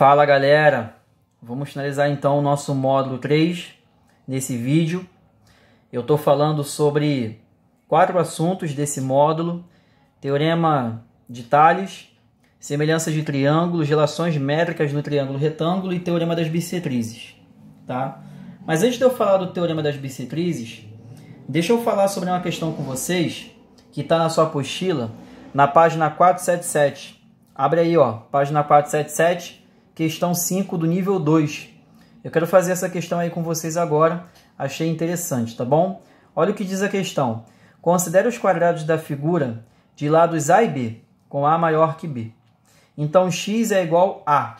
Fala galera, vamos finalizar então o nosso módulo 3 nesse vídeo. Eu estou falando sobre quatro assuntos desse módulo: teorema de Tales, semelhanças de triângulos, relações métricas no triângulo retângulo e teorema das bissetrizes. Tá? Mas antes de eu falar do teorema das bissetrizes, deixa eu falar sobre uma questão com vocês que está na sua apostila, na página 477. Abre aí, ó, página 477 questão 5 do nível 2. Eu quero fazer essa questão aí com vocês agora, achei interessante, tá bom? Olha o que diz a questão. Considere os quadrados da figura de lados A e B, com A maior que B. Então, x é igual a.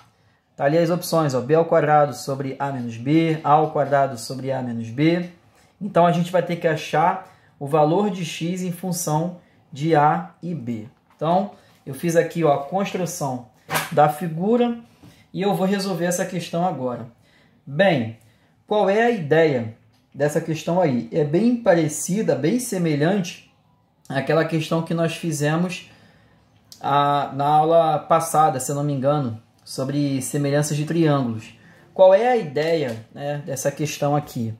Tá ali as opções, ó, b ao quadrado sobre a menos b, a ao quadrado sobre a menos b. Então, a gente vai ter que achar o valor de x em função de a e b. Então, eu fiz aqui ó, a construção da figura e eu vou resolver essa questão agora. Bem, qual é a ideia dessa questão aí? É bem parecida, bem semelhante àquela questão que nós fizemos a, ah, na aula passada, se não me engano, sobre semelhanças de triângulos. Qual é a ideia né, dessa questão aqui?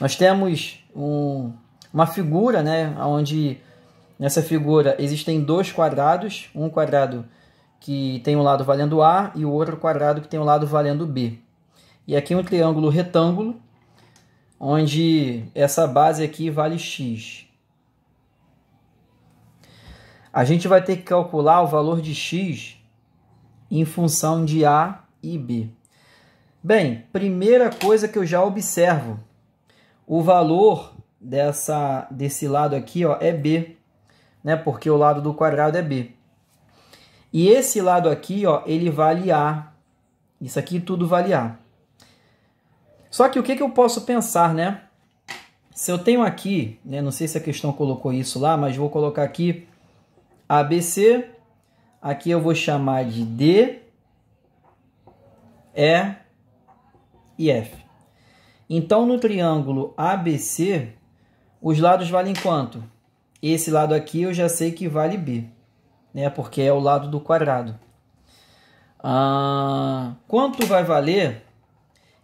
Nós temos um, uma figura, né, onde nessa figura existem dois quadrados, um quadrado que tem um lado valendo A e o outro quadrado que tem um lado valendo B. E aqui um triângulo retângulo, onde essa base aqui vale x. A gente vai ter que calcular o valor de x em função de A e B. Bem, primeira coisa que eu já observo, o valor dessa, desse lado aqui ó, é B, né? porque o lado do quadrado é B. E esse lado aqui, ó, ele vale A. Isso aqui tudo vale A. Só que o que, que eu posso pensar, né? Se eu tenho aqui, né, não sei se a questão colocou isso lá, mas vou colocar aqui ABC. Aqui eu vou chamar de D, E e F. Então, no triângulo ABC, os lados valem quanto? Esse lado aqui eu já sei que vale B né? Porque é o lado do quadrado. Ah, quanto vai valer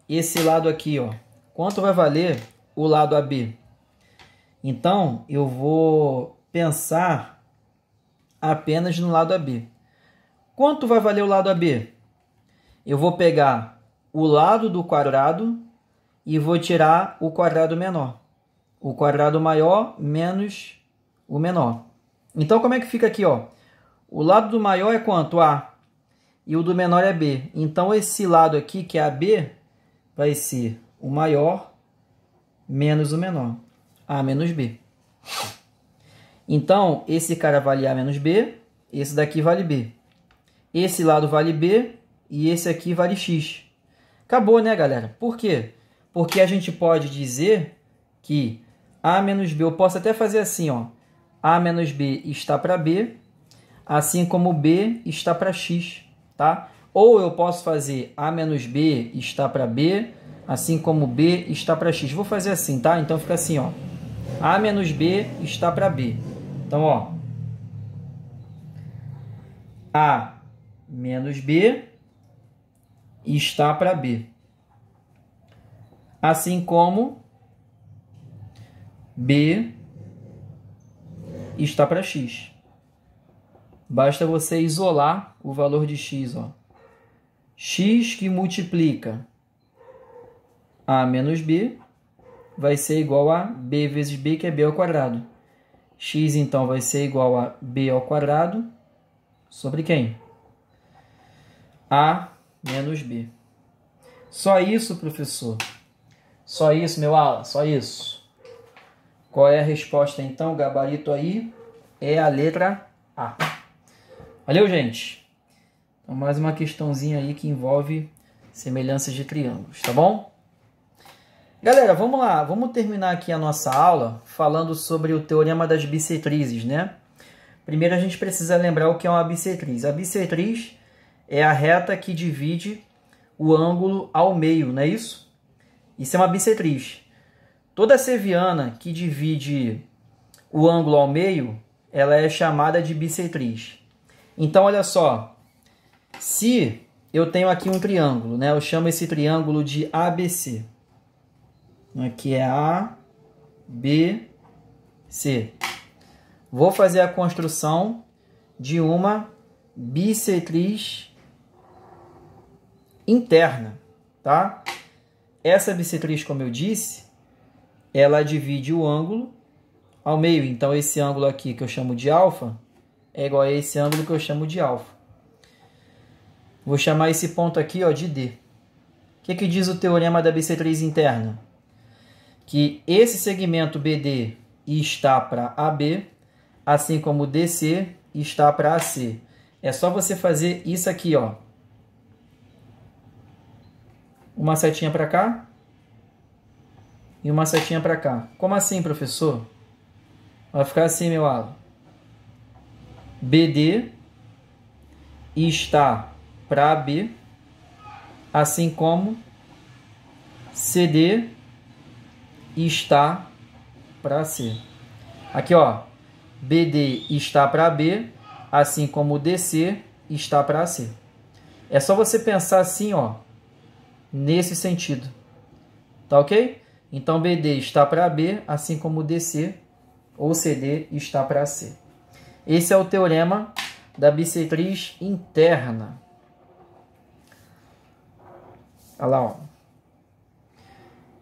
esse lado aqui, ó? Quanto vai valer o lado AB? Então, eu vou pensar apenas no lado AB. Quanto vai valer o lado AB? Eu vou pegar o lado do quadrado e vou tirar o quadrado menor. O quadrado maior menos o menor. Então, como é que fica aqui, ó? O lado do maior é quanto? A. E o do menor é B. Então, esse lado aqui, que é AB, vai ser o maior menos o menor. A menos B. Então, esse cara vale A menos B, esse daqui vale B. Esse lado vale B e esse aqui vale X. Acabou, né, galera? Por quê? Porque a gente pode dizer que A menos B, eu posso até fazer assim, ó. A menos B está para B assim como B está para X, tá? Ou eu posso fazer A menos B está para B, assim como B está para X. Vou fazer assim, tá? Então fica assim, ó. A menos B está para B. Então, ó. A menos B está para B. Assim como B está para X. Basta você isolar o valor de x, ó. x que multiplica a menos b vai ser igual a b vezes b, que é b ao quadrado. x, então, vai ser igual a b ao quadrado sobre quem? a menos b. Só isso, professor? Só isso, meu ala? Só isso? Qual é a resposta, então? O gabarito aí é a letra A. Valeu, gente? Então, mais uma questãozinha aí que envolve semelhanças de triângulos, tá bom? Galera, vamos lá. Vamos terminar aqui a nossa aula falando sobre o teorema das bissetrizes, né? Primeiro a gente precisa lembrar o que é uma bissetriz. A bissetriz é a reta que divide o ângulo ao meio, não é isso? Isso é uma bissetriz. Toda seviana que divide o ângulo ao meio, ela é chamada de bissetriz. Então, olha só. Se eu tenho aqui um triângulo, né? Eu chamo esse triângulo de ABC. Aqui é A, B, C. Vou fazer a construção de uma bissetriz interna, tá? Essa bissetriz, como eu disse, ela divide o ângulo ao meio. Então, esse ângulo aqui que eu chamo de alfa é igual a esse ângulo que eu chamo de alfa. Vou chamar esse ponto aqui ó, de D. O que, que diz o teorema da BC3 interna? Que esse segmento BD está para AB, assim como DC está para AC. É só você fazer isso aqui, ó. Uma setinha para cá e uma setinha para cá. Como assim, professor? Vai ficar assim, meu alo. BD está para B, assim como CD está para C. Aqui, ó, BD está para B, assim como DC está para C. É só você pensar assim, ó, nesse sentido. Tá ok? Então, BD está para B, assim como DC ou CD está para C. Esse é o teorema da bissetriz interna. Olha lá, ó.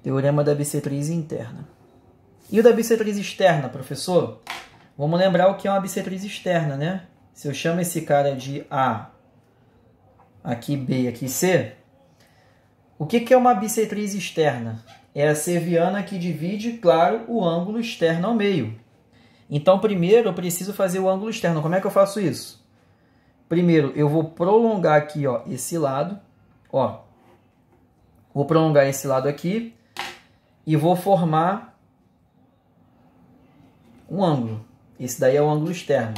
Teorema da bissetriz interna. E o da bissetriz externa, professor? Vamos lembrar o que é uma bissetriz externa, né? Se eu chamo esse cara de A, aqui B, aqui C, o que, que é uma bissetriz externa? É a seviana que divide, claro, o ângulo externo ao meio. Então, primeiro eu preciso fazer o ângulo externo. Como é que eu faço isso? Primeiro, eu vou prolongar aqui, ó, esse lado, ó. Vou prolongar esse lado aqui e vou formar um ângulo. Esse daí é o ângulo externo.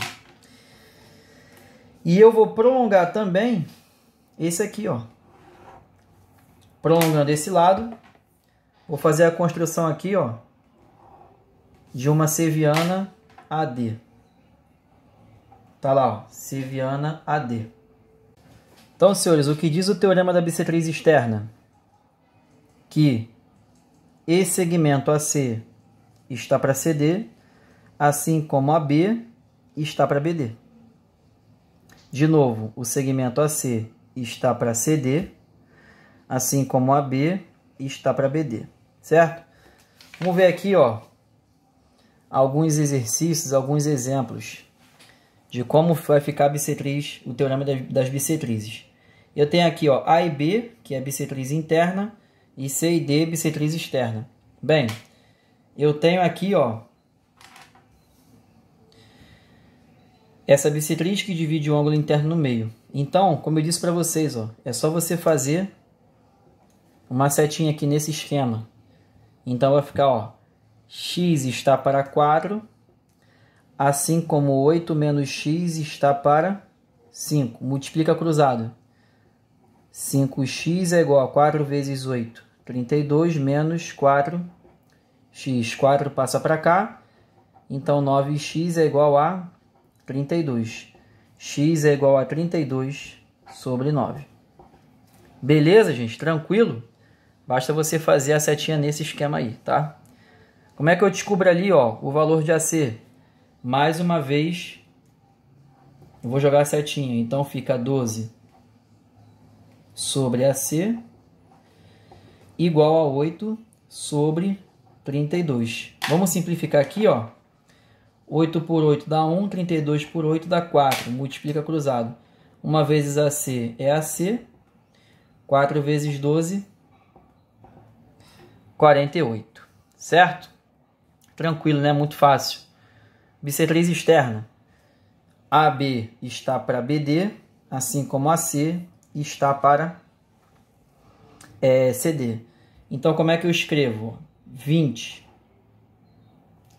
E eu vou prolongar também esse aqui, ó. Prolongando esse lado, vou fazer a construção aqui, ó, de uma seviana AD. Tá lá, ó, Seviana AD. Então, senhores, o que diz o teorema da bissetriz externa? Que esse segmento AC está para CD, assim como AB está para BD. De novo, o segmento AC está para CD, assim como AB está para BD, certo? Vamos ver aqui, ó, alguns exercícios, alguns exemplos de como vai ficar a bissetriz, o teorema das bissetrizes. Eu tenho aqui ó, A e B, que é bissetriz interna, e C e D, bissetriz externa. Bem, eu tenho aqui ó, essa bissetriz que divide o ângulo interno no meio. Então, como eu disse para vocês, ó, é só você fazer uma setinha aqui nesse esquema. Então vai ficar ó, x está para 4, assim como 8 menos x está para 5. Multiplica cruzado. 5x é igual a 4 vezes 8, 32 menos 4x. 4 passa para cá, então 9x é igual a 32. x é igual a 32 é sobre 9. Beleza, gente? Tranquilo? Basta você fazer a setinha nesse esquema aí, tá? Como é que eu descubro ali ó, o valor de AC? Mais uma vez, eu vou jogar setinha. Então fica 12 sobre AC igual a 8 sobre 32. Vamos simplificar aqui, ó. 8 por 8 dá 1, 32 por 8 dá 4. Multiplica cruzado. Uma vezes AC é AC. 4 vezes 12, 48. Certo? tranquilo, né? Muito fácil. BC3 externo. AB está para BD, assim como AC está para é, CD. Então, como é que eu escrevo? 20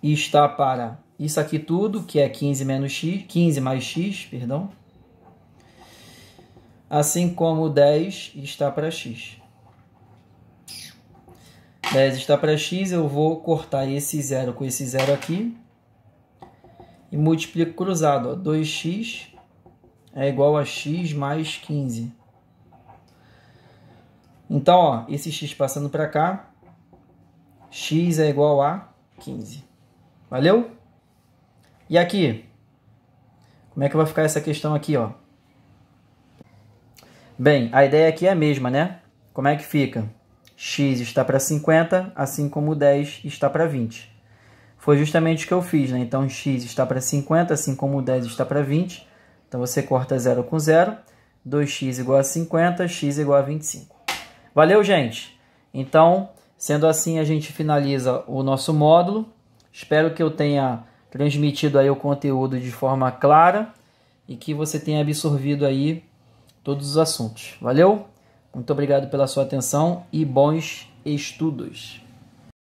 está para isso aqui tudo, que é 15 menos x, 15 mais x, perdão. Assim como 10 está para x. 10 está para x, eu vou cortar esse zero com esse zero aqui e multiplico cruzado. Ó. 2x é igual a x mais 15. Então, ó, esse x passando para cá, x é igual a 15. Valeu? E aqui? Como é que vai ficar essa questão aqui, ó? Bem, a ideia aqui é a mesma, né? Como é que fica? x está para 50, assim como 10 está para 20. Foi justamente o que eu fiz, né? Então, x está para 50, assim como 10 está para 20. Então, você corta 0 com 0. 2x igual a 50, x igual a 25. Valeu, gente! Então, sendo assim, a gente finaliza o nosso módulo. Espero que eu tenha transmitido aí o conteúdo de forma clara e que você tenha absorvido aí todos os assuntos. Valeu? Muito obrigado pela sua atenção e bons estudos.